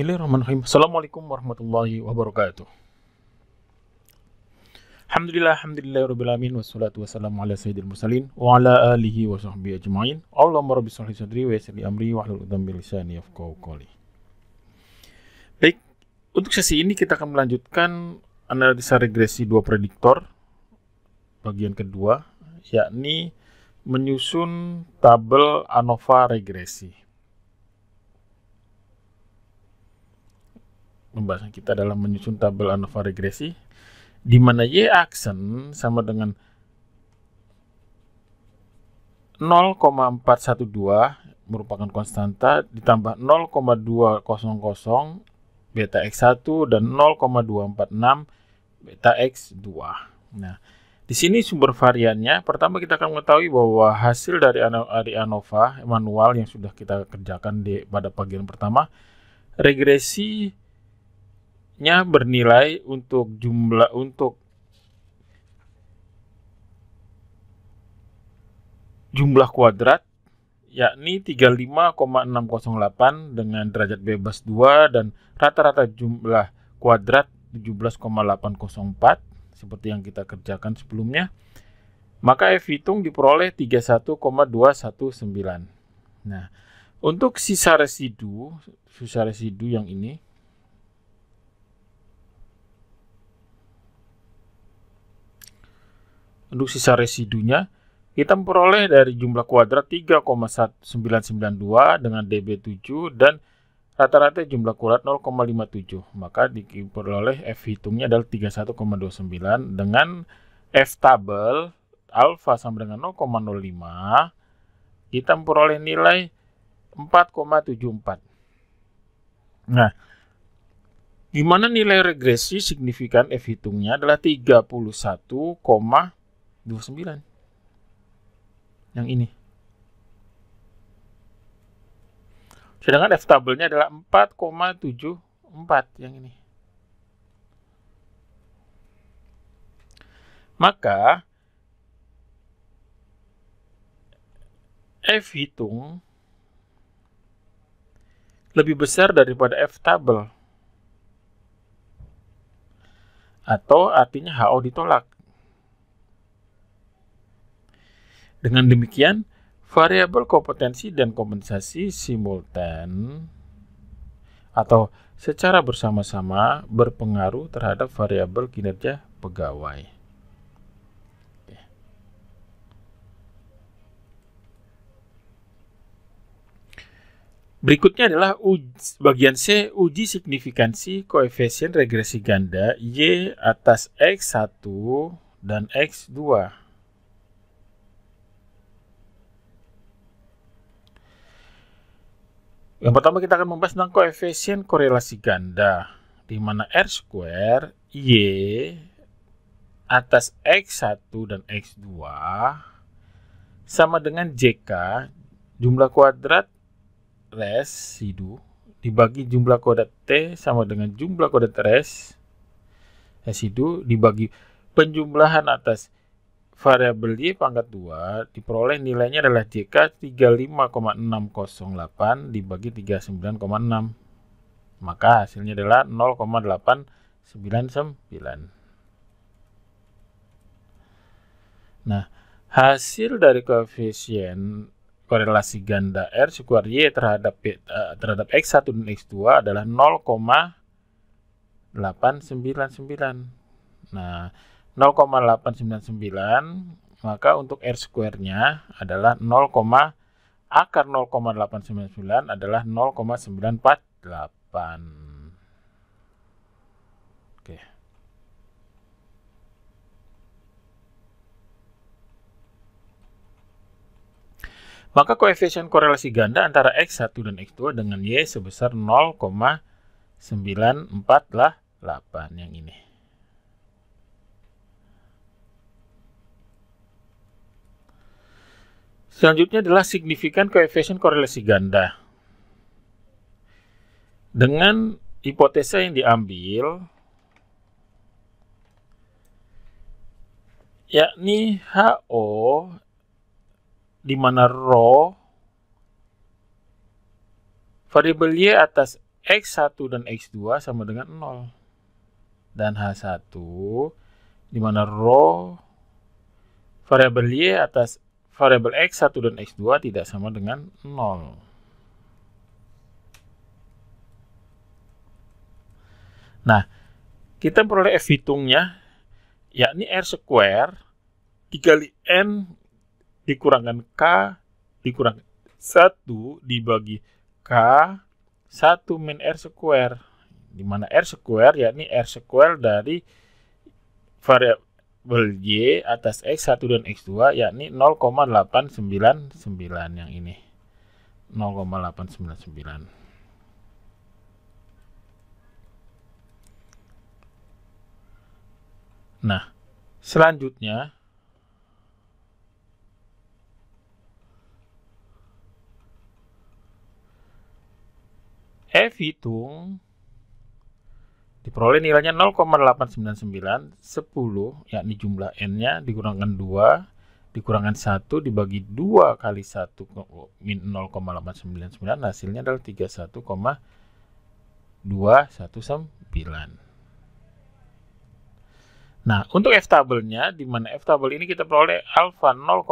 Bismillahirrahmanirrahim. Assalamualaikum warahmatullahi wabarakatuh. Alhamdulillah, alhamdulillah rabbil alamin wassalatu wassalamu ala sayyidil mursalin wa ala alihi wa sahbihi ajma'in. Allahumma rabbi shrah sadri wa yassir amri wa hlul udham bil lisani yafqahu qawli. Baik, untuk sesi ini kita akan melanjutkan analisa regresi dua prediktor bagian kedua yakni menyusun tabel ANOVA regresi. pembahasan kita dalam menyusun tabel ANOVA regresi di mana y aksen sama dengan 0,412 merupakan konstanta ditambah 0,200 beta x1 dan 0,246 beta x2. Nah, di sini sumber variannya, pertama kita akan mengetahui bahwa hasil dari dari ANOVA manual yang sudah kita kerjakan di pada bagian pertama, regresi nya bernilai untuk jumlah untuk jumlah kuadrat yakni 35,608 dengan derajat bebas 2 dan rata-rata jumlah kuadrat 17,804 seperti yang kita kerjakan sebelumnya maka F hitung diperoleh 31,219 nah untuk sisa residu sisa residu yang ini Untuk sisa residunya, kita memperoleh dari jumlah kuadrat 3,992 dengan DB7 dan rata-rata jumlah kuadrat 0,57. Maka diperoleh F hitungnya adalah 31,29 dengan F tabel alfa sama dengan 0,05 kita memperoleh nilai 4,74. Nah, gimana nilai regresi signifikan F hitungnya adalah 31, 29 yang ini sedangkan F tabelnya adalah 4,74 yang ini maka F hitung lebih besar daripada F tabel atau artinya HO ditolak Dengan demikian, variabel kompetensi dan kompensasi simultan atau secara bersama-sama berpengaruh terhadap variabel kinerja pegawai. Berikutnya adalah uji, bagian C, uji signifikansi koefisien regresi ganda Y atas X1 dan X2. Yang pertama kita akan membahas tentang koefisien korelasi ganda, di mana R square, Y atas X1 dan X2 sama dengan JK, jumlah kuadrat residu dibagi jumlah kuadrat T sama dengan jumlah kuadrat res residu dibagi penjumlahan atas variabel Y pangkat 2 diperoleh nilainya adalah JK 35,608 dibagi 39,6. Maka hasilnya adalah 0,899. Nah, hasil dari koefisien korelasi ganda R sekuat Y terhadap P, eh, terhadap X1 dan X2 adalah 0,899. Nah, 0,899 maka untuk R square-nya adalah 0, akar 0,899 adalah 0,948. maka koefisien korelasi ganda antara X1 dan X2 dengan Y sebesar 0,948 yang ini. Selanjutnya adalah signifikan coefficient korelasi ganda. Dengan hipotesa yang diambil, yakni HO di mana rho variabel Y atas X1 dan X2 sama dengan 0 dan H1 di mana rho variabel Y atas variabel x1 dan x2 tidak sama dengan 0. Nah, kita peroleh F hitungnya, yakni R square dikali N dikurangkan K dikurangkan 1 dibagi K 1 min R square, di mana R square yakni R square dari variabel variabel Y atas X1 dan X2 yakni 0,899 yang ini 0,899 nah selanjutnya F hitung diperoleh nilainya 0,899 10 yakni jumlah n-nya dikurangkan 2 dikurangkan 1 dibagi 2 kali 1 0,899 hasilnya adalah 31,219 Nah, untuk F tabelnya, di mana F tabel ini kita peroleh alfa 0,05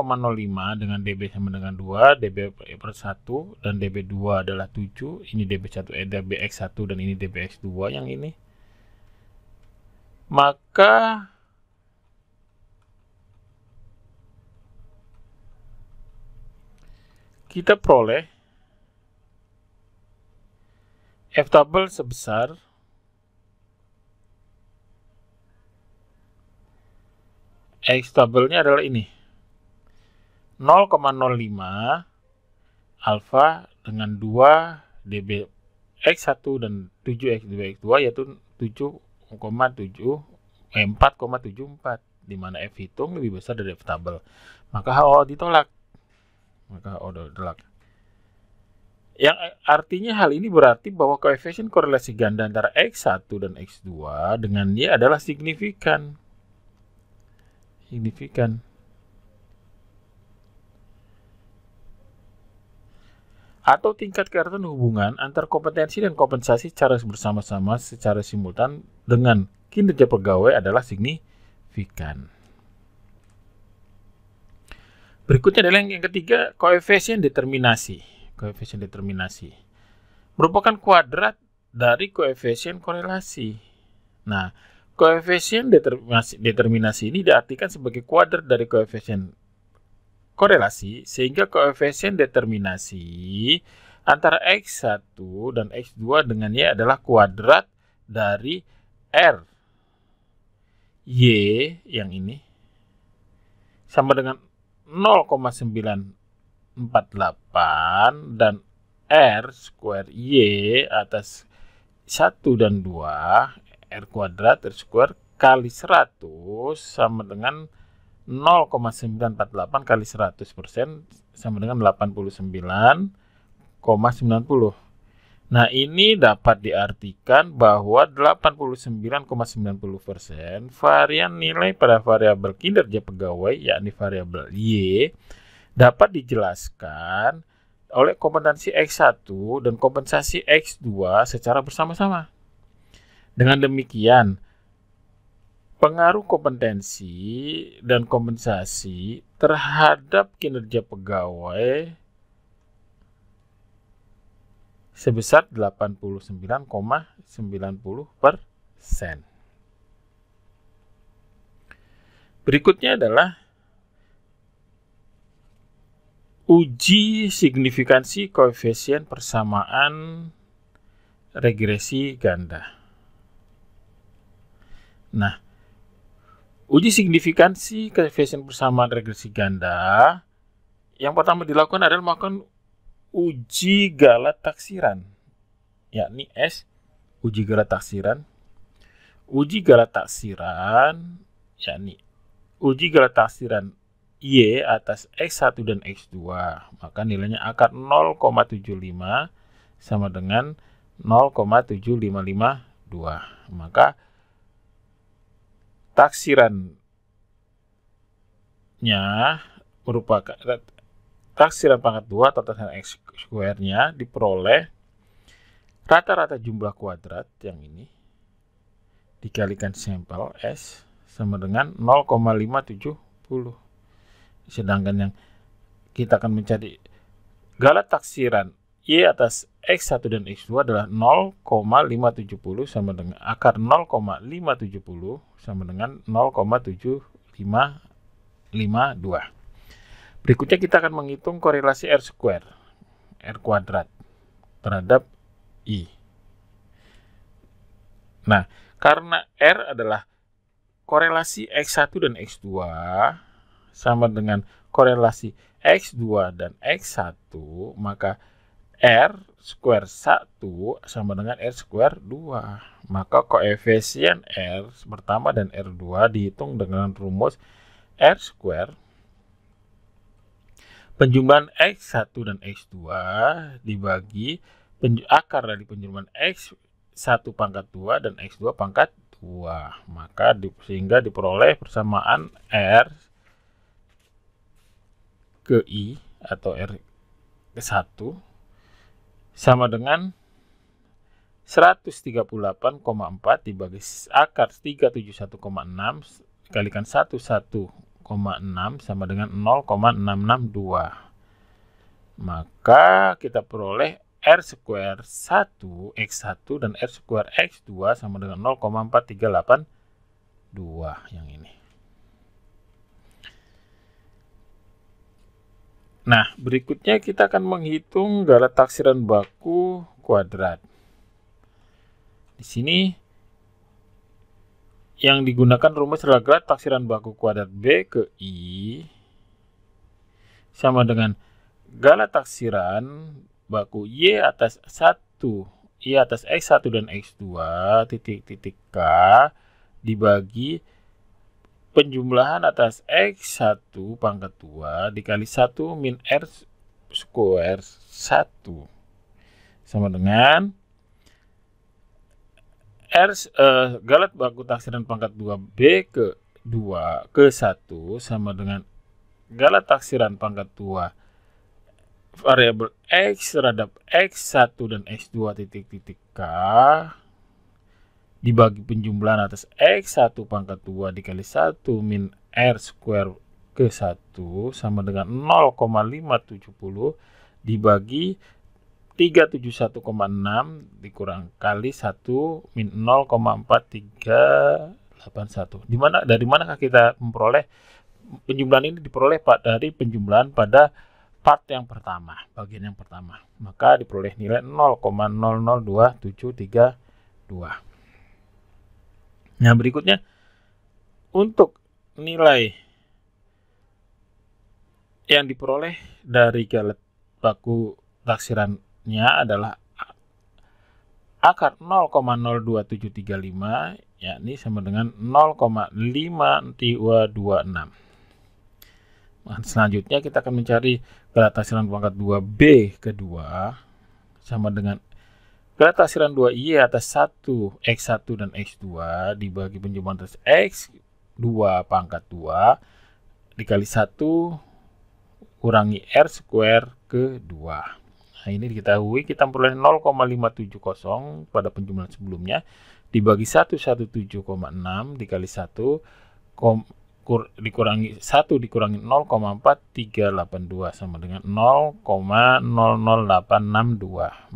dengan DB sama dengan 2, DB per 1, dan DB 2 adalah 7, ini DB 1, eh, DBX1 dan ini x 2 yang ini maka kita peroleh F tabel sebesar X tabelnya adalah ini 0,05 alfa dengan 2 db x1 dan 7 x2 x2 yaitu 7 4,74 eh, di mana F hitung lebih besar dari F tabel. Maka HO ditolak. Maka HO ditolak. Yang eh, artinya hal ini berarti bahwa koefisien korelasi ganda antara X1 dan X2 dengan Y adalah signifikan. Signifikan. atau tingkat keratan hubungan antar kompetensi dan kompensasi secara bersama-sama secara simultan dengan kinerja pegawai adalah signifikan. Berikutnya adalah yang, yang ketiga, koefisien determinasi. Koefisien determinasi merupakan kuadrat dari koefisien korelasi. Nah, koefisien determinasi, determinasi ini diartikan sebagai kuadrat dari koefisien korelasi sehingga koefisien determinasi antara X1 dan X2 dengan Y adalah kuadrat dari R. Y yang ini sama dengan 0,948 dan R square Y atas 1 dan 2 R kuadrat R square kali 100 sama dengan 0,948 kali 100 persen sama dengan 89,90. Nah ini dapat diartikan bahwa 89,90 persen varian nilai pada variabel kinerja pegawai yakni variabel Y dapat dijelaskan oleh kompetensi X1 dan kompensasi X2 secara bersama-sama. Dengan demikian, pengaruh kompetensi dan kompensasi terhadap kinerja pegawai sebesar 89,90 persen. Berikutnya adalah uji signifikansi koefisien persamaan regresi ganda. Nah, Uji signifikansi koefisien persamaan regresi ganda yang pertama dilakukan adalah melakukan uji galat taksiran, yakni S uji galat taksiran. Uji galat taksiran, yakni uji galat taksiran Y atas X1 dan X2, maka nilainya akar 0,75 sama dengan 0,7552. Maka taksirannya merupakan taksiran pangkat 2 atau taksiran X square-nya diperoleh rata-rata jumlah kuadrat yang ini dikalikan sampel S sama dengan 0,570 sedangkan yang kita akan mencari galat taksiran Y atas X1 dan X2 adalah 0,570 sama dengan akar 0,570 sama dengan 0,7552. Berikutnya kita akan menghitung korelasi R square, R kuadrat terhadap I. Nah, karena R adalah korelasi X1 dan X2 sama dengan korelasi X2 dan X1, maka R square 1 sama dengan R square 2. Maka koefisien R pertama dan R2 dihitung dengan rumus R square penjumlahan X1 dan X2 dibagi akar dari penjumlahan X1 pangkat 2 dan X2 pangkat 2. Maka di, sehingga diperoleh persamaan R ke I atau R ke 1 sama dengan 138,4 dibagi akar 371,6 kalikan 11,6 sama dengan 0,662. Maka kita peroleh R square 1 X1 dan R square X2 sama dengan 0,4382 yang ini. Nah, berikutnya kita akan menghitung galat taksiran baku kuadrat. Di sini yang digunakan rumus adalah galat taksiran baku kuadrat B ke I sama dengan galat taksiran baku Y atas 1 Y atas X1 dan X2 titik titik K dibagi penjumlahan atas X1 pangkat 2 dikali 1 min R square 1 sama dengan R uh, galat baku taksiran pangkat 2B ke 2 ke 1 sama dengan galat taksiran pangkat 2 variabel X terhadap X1 dan X2 titik-titik K dibagi penjumlahan atas X 1 pangkat 2 dikali 1 min R square ke 1 sama dengan 0,570 dibagi 371,6 dikurang kali 1 min 0,4381. Di mana dari manakah kita memperoleh penjumlahan ini diperoleh dari penjumlahan pada part yang pertama, bagian yang pertama. Maka diperoleh nilai 0,002732. Nah, berikutnya untuk nilai yang diperoleh dari galet baku taksirannya adalah akar 0,02735 yakni sama dengan 0,5226. Nah, selanjutnya kita akan mencari galat taksiran pangkat 2B kedua sama dengan Berat tafsiran 2Y atas 1, X1 dan X2 dibagi penjumlahan atas X2 pangkat 2 dikali 1 kurangi R square ke 2. Nah, ini diketahui kita memperoleh 0,570 pada penjumlahan sebelumnya dibagi 117,6 dikali 1 kom, kur, dikurangi 1 dikurangi 0,4382 sama dengan 0,00862.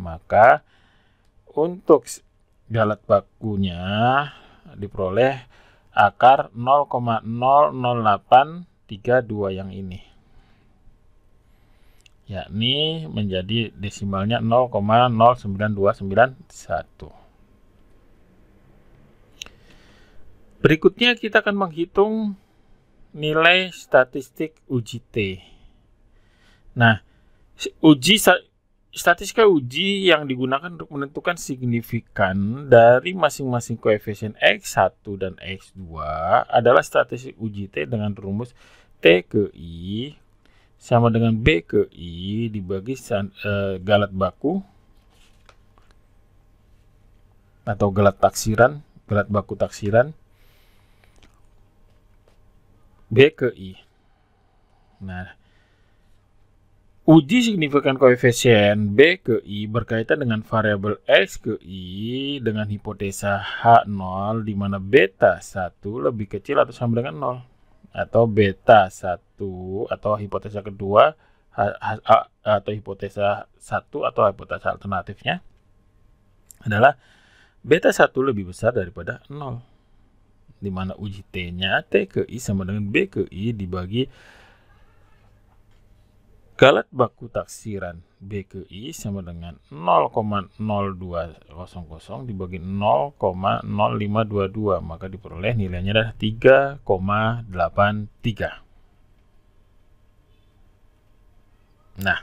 Maka untuk galat bakunya diperoleh akar 0,00832 yang ini. Yakni menjadi desimalnya 0,09291. Berikutnya kita akan menghitung nilai statistik uji T. Nah, uji statistika uji yang digunakan untuk menentukan signifikan dari masing-masing koefisien X1 dan X2 adalah statistik uji T dengan rumus T ke I sama dengan B ke I dibagi san, e, galat baku atau galat taksiran, galat baku taksiran B ke I. Nah, Uji signifikan koefisien B ke I berkaitan dengan variabel X ke I dengan hipotesa H0 di mana beta 1 lebih kecil atau sama dengan 0 atau beta 1 atau hipotesa kedua atau hipotesa 1 atau hipotesa alternatifnya adalah beta 1 lebih besar daripada 0 di mana uji T-nya T ke I sama dengan B ke I dibagi Galat baku taksiran bki sama dengan 0,0200 dibagi 0,0522 maka diperoleh nilainya adalah 3,83. Nah,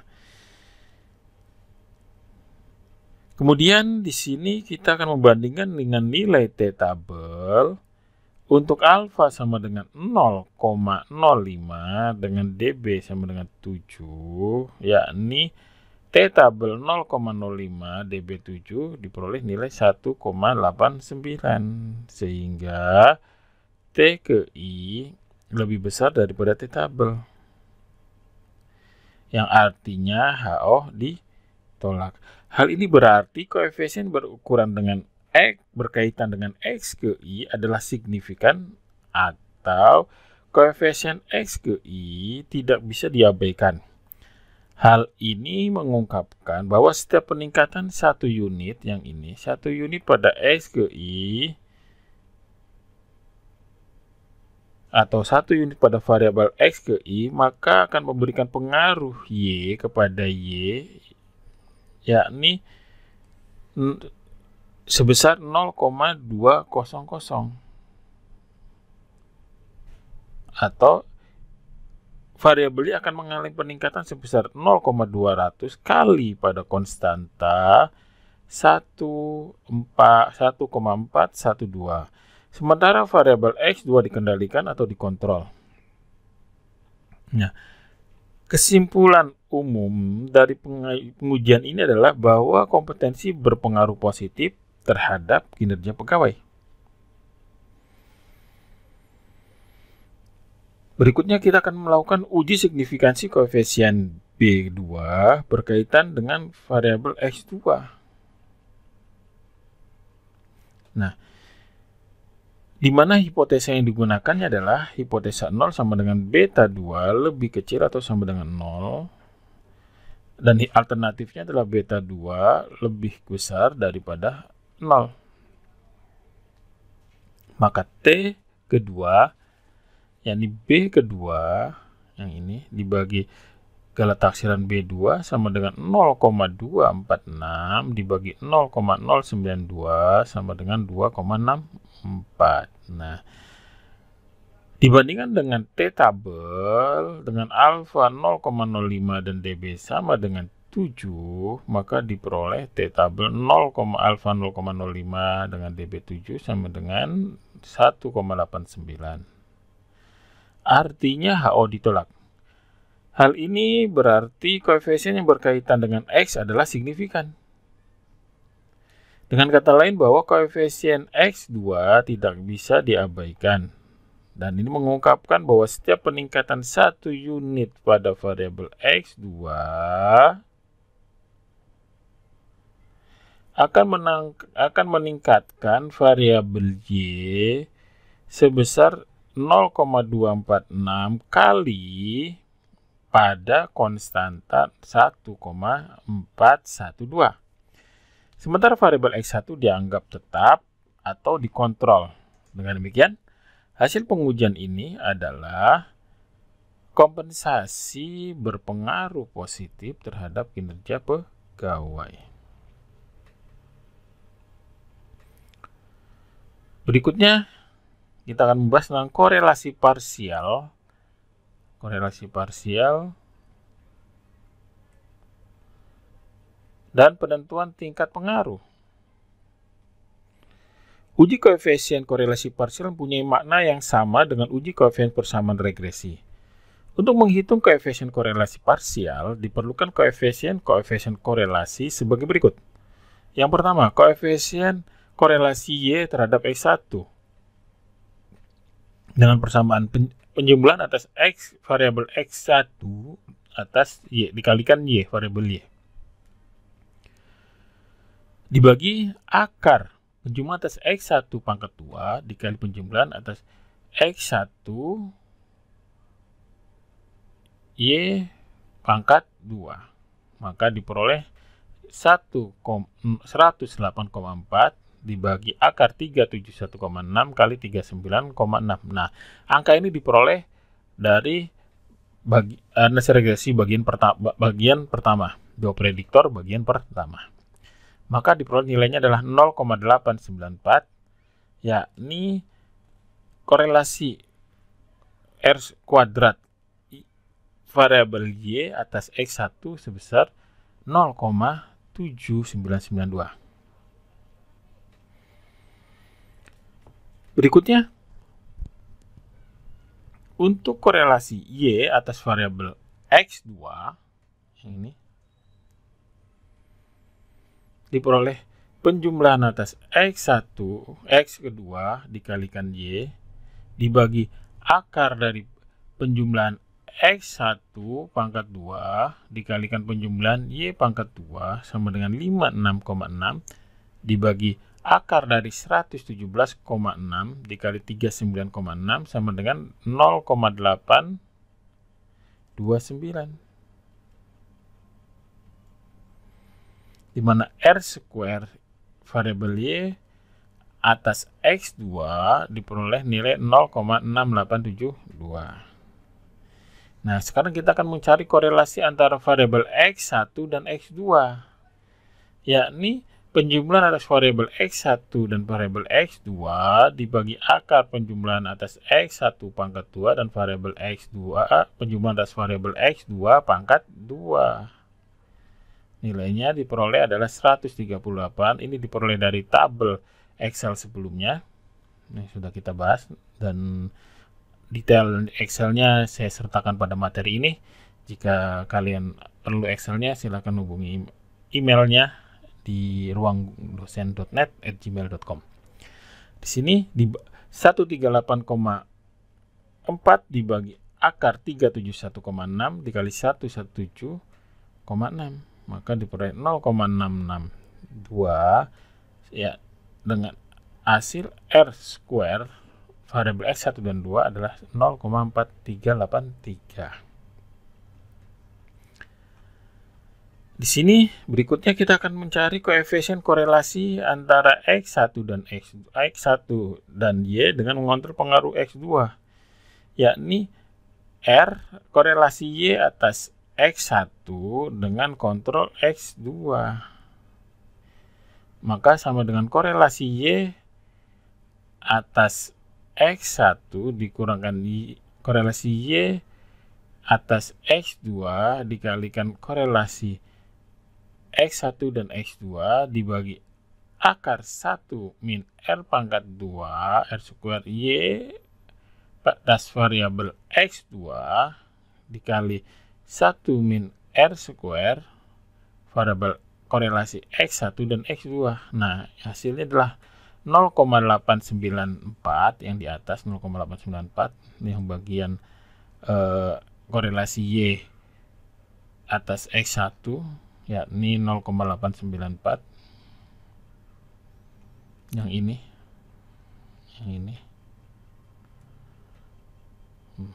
kemudian di sini kita akan membandingkan dengan nilai T tabel untuk alfa sama dengan 0,05 dengan dB sama dengan 7, yakni T tabel 0,05 dB 7 diperoleh nilai 1,89 sehingga T ke I lebih besar daripada T tabel yang artinya HO ditolak. Hal ini berarti koefisien berukuran dengan X berkaitan dengan X ke Y adalah signifikan atau koefisien X ke Y tidak bisa diabaikan. Hal ini mengungkapkan bahwa setiap peningkatan satu unit yang ini, satu unit pada X ke Y atau satu unit pada variabel x ke y, maka akan memberikan pengaruh y kepada y, yakni sebesar 0,200 atau variabel akan mengalami peningkatan sebesar 0,200 kali pada konstanta 1,412. Sementara variabel X2 dikendalikan atau dikontrol. Nah, kesimpulan umum dari pengujian ini adalah bahwa kompetensi berpengaruh positif terhadap kinerja pegawai. Berikutnya kita akan melakukan uji signifikansi koefisien B2 berkaitan dengan variabel X2. Nah, di mana hipotesa yang digunakannya adalah hipotesa 0 sama dengan beta 2 lebih kecil atau sama dengan 0 dan alternatifnya adalah beta 2 lebih besar daripada 0. Maka T kedua, yakni B kedua, yang ini dibagi galat taksiran B2 sama dengan 0,246 dibagi 0,092 sama dengan 2,64. Nah, dibandingkan dengan T tabel dengan alfa 0,05 dan DB sama dengan 7 maka diperoleh T tabel 0, alfa 0,05 dengan DB7 sama dengan 1,89 artinya HO ditolak hal ini berarti koefisien yang berkaitan dengan X adalah signifikan dengan kata lain bahwa koefisien X2 tidak bisa diabaikan dan ini mengungkapkan bahwa setiap peningkatan satu unit pada variabel X2 akan, menang, akan meningkatkan variabel Y sebesar 0,246 kali pada konstanta 1,412. Sementara variabel X1 dianggap tetap atau dikontrol. Dengan demikian, hasil pengujian ini adalah kompensasi berpengaruh positif terhadap kinerja pegawai. Berikutnya kita akan membahas tentang korelasi parsial. Korelasi parsial dan penentuan tingkat pengaruh. Uji koefisien korelasi parsial mempunyai makna yang sama dengan uji koefisien persamaan regresi. Untuk menghitung koefisien korelasi parsial, diperlukan koefisien koefisien korelasi sebagai berikut. Yang pertama, koefisien korelasi Y terhadap X1 dengan persamaan pen penjumlahan atas X variabel X1 atas Y dikalikan Y variabel Y dibagi akar penjumlahan atas X1 pangkat 2 dikali penjumlahan atas X1 Y pangkat 2 maka diperoleh 1,108,4 dibagi akar 371,6 kali 39,6. Nah, angka ini diperoleh dari bagi, uh, eh, regresi bagian, pertama, bagian pertama, dua prediktor bagian pertama. Maka diperoleh nilainya adalah 0,894, yakni korelasi R kuadrat variabel Y atas X1 sebesar 0,7992. Berikutnya, untuk korelasi Y atas variabel X2 yang ini diperoleh penjumlahan atas X1, X kedua dikalikan Y dibagi akar dari penjumlahan X1 pangkat 2 dikalikan penjumlahan Y pangkat 2 sama dengan 56,6 dibagi akar dari 117,6 dikali 39,6 sama dengan 0,829. Di mana R square variabel Y atas X2 diperoleh nilai 0,6872. Nah, sekarang kita akan mencari korelasi antara variabel X1 dan X2, yakni penjumlahan atas variabel X1 dan variabel X2 dibagi akar penjumlahan atas X1 pangkat 2 dan variabel X2 eh, penjumlahan atas variabel X2 pangkat 2. Nilainya diperoleh adalah 138. Ini diperoleh dari tabel Excel sebelumnya. Ini sudah kita bahas dan detail Excel-nya saya sertakan pada materi ini. Jika kalian perlu Excel-nya silahkan hubungi emailnya di ruangdosen.net at gmail.com. Di sini di 138,4 dibagi akar 371,6 dikali 117,6 maka diperoleh 0,662 ya dengan hasil R square variabel X 1 dan 2 adalah 0,4383. Di sini berikutnya kita akan mencari koefisien korelasi antara X1 dan X, X1 dan Y dengan mengontrol pengaruh X2 yakni R korelasi Y atas X1 dengan kontrol X2 maka sama dengan korelasi Y atas X1 dikurangkan Y korelasi Y atas X2 dikalikan korelasi X1 dan X2 dibagi akar 1 min R pangkat 2 R square Y atas variabel X2 dikali 1 min R square variabel korelasi X1 dan X2. Nah, hasilnya adalah 0,894 yang di atas 0,894 yang bagian eh, korelasi Y atas X1 yakni 0,894 yang ini yang ini hmm.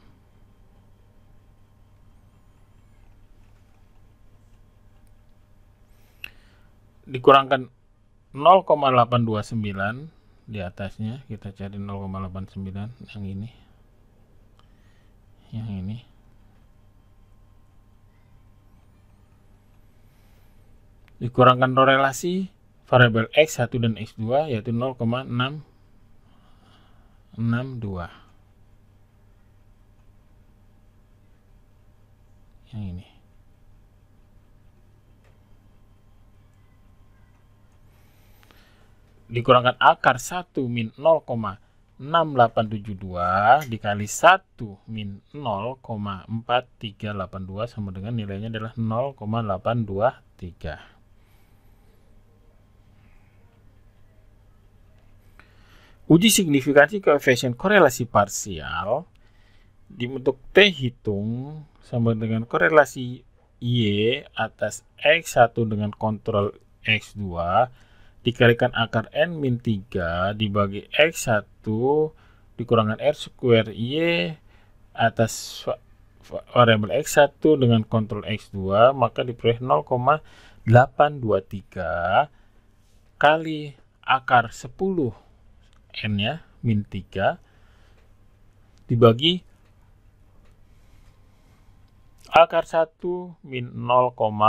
dikurangkan 0,829 di atasnya kita cari 0,89 yang ini yang ini Dikurangkan korelasi variabel X1 dan X2 yaitu 0,662. Yang ini. Dikurangkan akar 1 min 0,6872 dikali 1 min 0,4382 sama dengan nilainya adalah 0,823. Uji signifikansi koefisien korelasi parsial dibentuk T hitung sama dengan korelasi Y atas X1 dengan kontrol X2 dikalikan akar N min 3 dibagi X1 dikurangan R square Y atas variabel X1 dengan kontrol X2 maka diperoleh 0,823 kali akar 10 n-nya min 3 dibagi akar 1 min 0,823,2.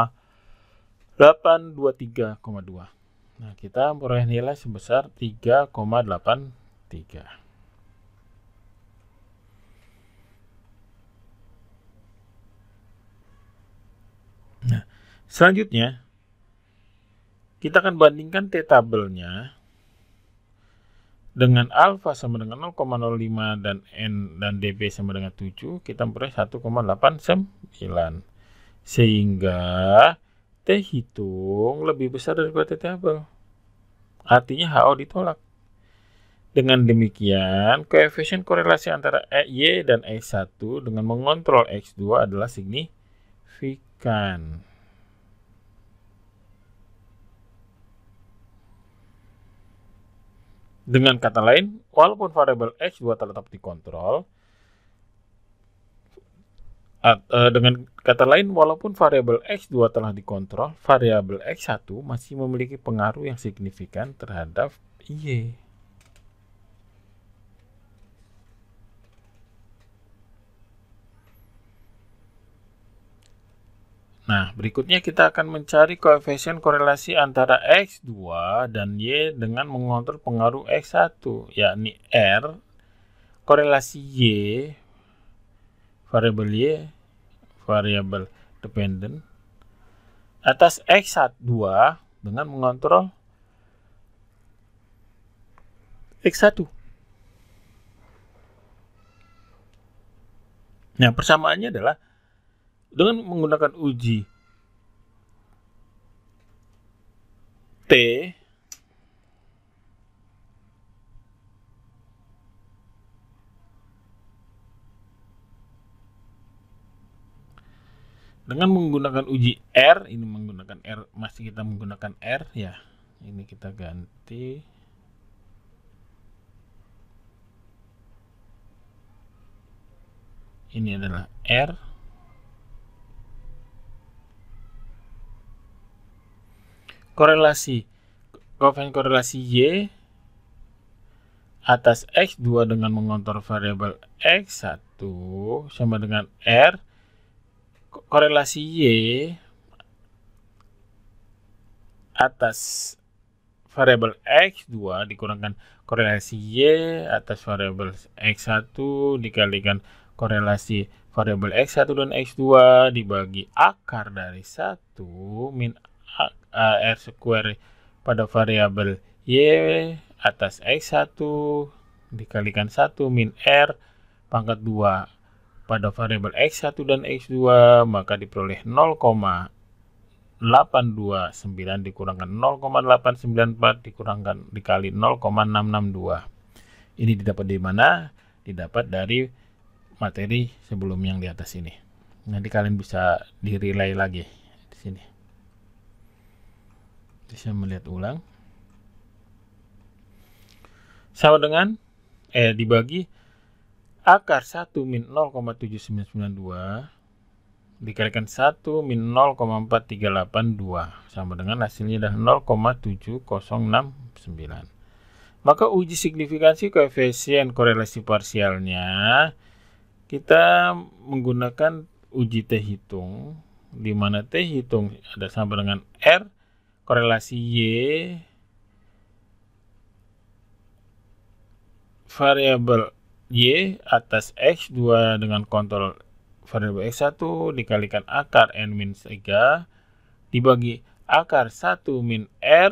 Nah, kita memperoleh nilai sebesar 3,83. Nah, selanjutnya kita akan bandingkan t-tabelnya dengan alfa sama dengan 0,05 dan N dan DB sama dengan 7, kita memperoleh 1,89. Sehingga T hitung lebih besar daripada T tabel. Artinya HO ditolak. Dengan demikian, koefisien korelasi antara e y dan e 1 dengan mengontrol e X2 adalah signifikan. Dengan kata lain, walaupun variabel x2 tetap dikontrol, at, uh, dengan kata lain, walaupun variabel x2 telah dikontrol, variabel x1 masih memiliki pengaruh yang signifikan terhadap y. Nah, berikutnya kita akan mencari koefisien korelasi antara X2 dan Y dengan mengontrol pengaruh X1, yakni R, korelasi Y, variabel Y, variabel dependent, atas X2 dengan mengontrol X1. Nah, persamaannya adalah dengan menggunakan uji T dengan menggunakan uji R ini menggunakan R masih kita menggunakan R ya ini kita ganti ini adalah R korelasi koven korelasi Y atas X2 dengan mengontrol variabel X1 sama dengan R korelasi Y atas variabel X2 dikurangkan korelasi Y atas variabel X1 dikalikan korelasi variabel X1 dan X2 dibagi akar dari 1 min AR square pada variabel Y atas X1 dikalikan 1 min R pangkat 2 pada variabel x1 dan x2 maka diperoleh 0,829 dikurangkan 0,894 dikurangkan dikali 0,662. Ini didapat dari mana? Didapat dari materi sebelum yang di atas ini. Nanti kalian bisa dirilai lagi di sini bisa melihat ulang sama dengan eh dibagi akar 1 min 0,7992 dikalikan 1 min 0,4382 sama dengan hasilnya adalah 0,7069 maka uji signifikansi koefisien korelasi parsialnya kita menggunakan uji t hitung di mana t hitung ada sama dengan R korelasi Y variabel Y atas X 2 dengan kontrol variabel X1 dikalikan akar N min 3 dibagi akar 1 min R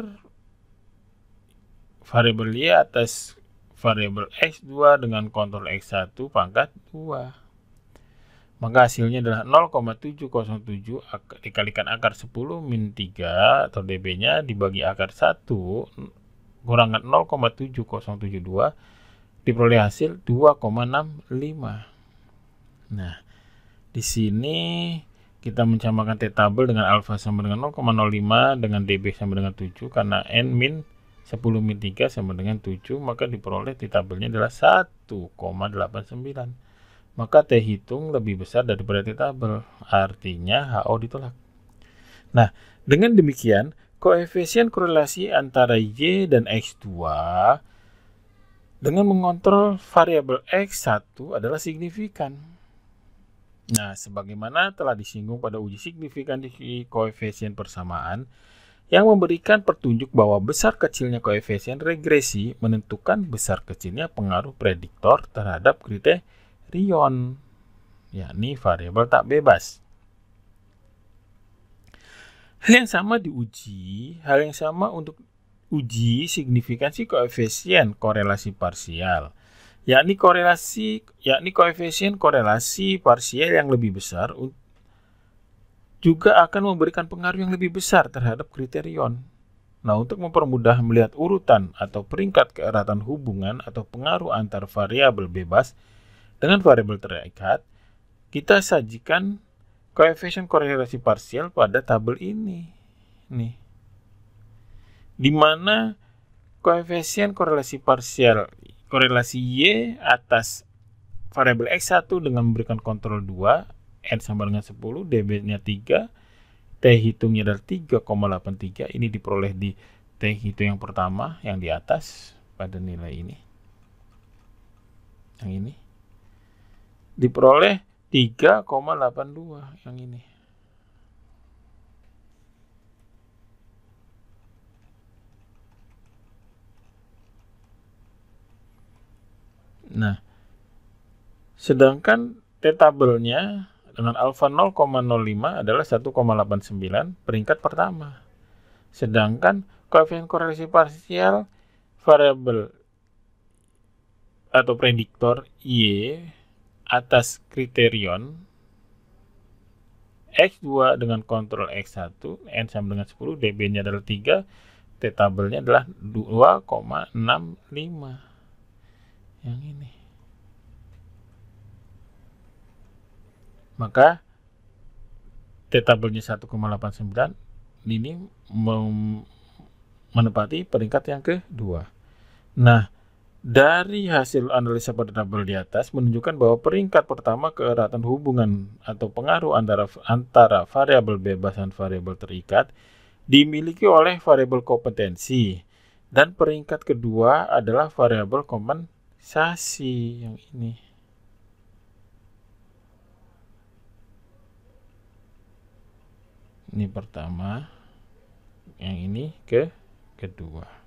variabel Y atas variabel X2 dengan kontrol X1 pangkat 2 maka hasilnya adalah 0,707 dikalikan akar 10 min 3 atau dB-nya dibagi akar 1 kurangan 0,7072 diperoleh hasil 2,65. Nah, di sini kita mencamakan T tabel dengan alfa sama dengan 0,05 dengan dB sama dengan 7 karena N min 10 min 3 sama dengan 7 maka diperoleh T tabelnya adalah 1,89 maka T hitung lebih besar daripada T tabel. Artinya HO ditolak. Nah, dengan demikian, koefisien korelasi antara Y dan X2 dengan mengontrol variabel X1 adalah signifikan. Nah, sebagaimana telah disinggung pada uji signifikan di koefisien persamaan, yang memberikan pertunjuk bahwa besar kecilnya koefisien regresi menentukan besar kecilnya pengaruh prediktor terhadap kriteria Tion, yakni variabel tak bebas. Hal yang sama diuji, hal yang sama untuk uji signifikansi koefisien korelasi parsial, yakni korelasi yakni koefisien korelasi parsial yang lebih besar juga akan memberikan pengaruh yang lebih besar terhadap kriterion. Nah, untuk mempermudah melihat urutan atau peringkat keeratan hubungan atau pengaruh antar variabel bebas, dengan variabel terikat, kita sajikan koefisien korelasi parsial pada tabel ini. Nih. Di mana koefisien korelasi parsial korelasi Y atas variabel X1 dengan memberikan kontrol 2, N sama dengan 10, DB-nya 3, T hitungnya adalah 3,83. Ini diperoleh di T hitung yang pertama, yang di atas pada nilai ini. Yang ini diperoleh 3,82 yang ini. Nah, sedangkan tetabelnya tabelnya dengan alfa 0,05 adalah 1,89 peringkat pertama. Sedangkan koefisien korelasi parsial variabel atau prediktor Y atas kriterion X2 dengan kontrol X1, N sama dengan 10, DB-nya adalah 3, T tabelnya adalah 2,65. Yang ini. Maka T tabelnya 1,89 ini menepati peringkat yang kedua. Nah, dari hasil analisa pada tabel di atas menunjukkan bahwa peringkat pertama keeratan hubungan atau pengaruh antara antara variabel bebas dan variabel terikat dimiliki oleh variabel kompetensi dan peringkat kedua adalah variabel kompensasi yang ini. Ini pertama, yang ini ke kedua.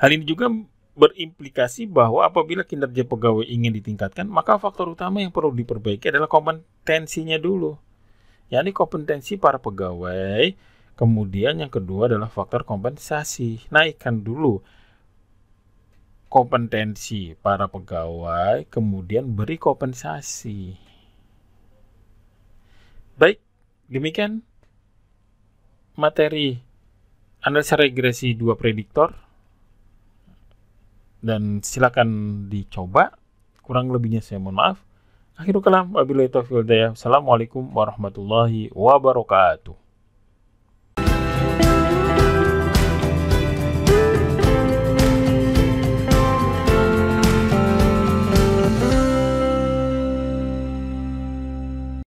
Hal ini juga berimplikasi bahwa apabila kinerja pegawai ingin ditingkatkan, maka faktor utama yang perlu diperbaiki adalah kompetensinya dulu. yakni kompetensi para pegawai, kemudian yang kedua adalah faktor kompensasi. Naikkan dulu kompetensi para pegawai, kemudian beri kompensasi. Baik, demikian materi analisa regresi dua prediktor dan silakan dicoba kurang lebihnya saya mohon maaf akhirul kalam wabillahi taufiq wassalamualaikum Assalamualaikum warahmatullahi wabarakatuh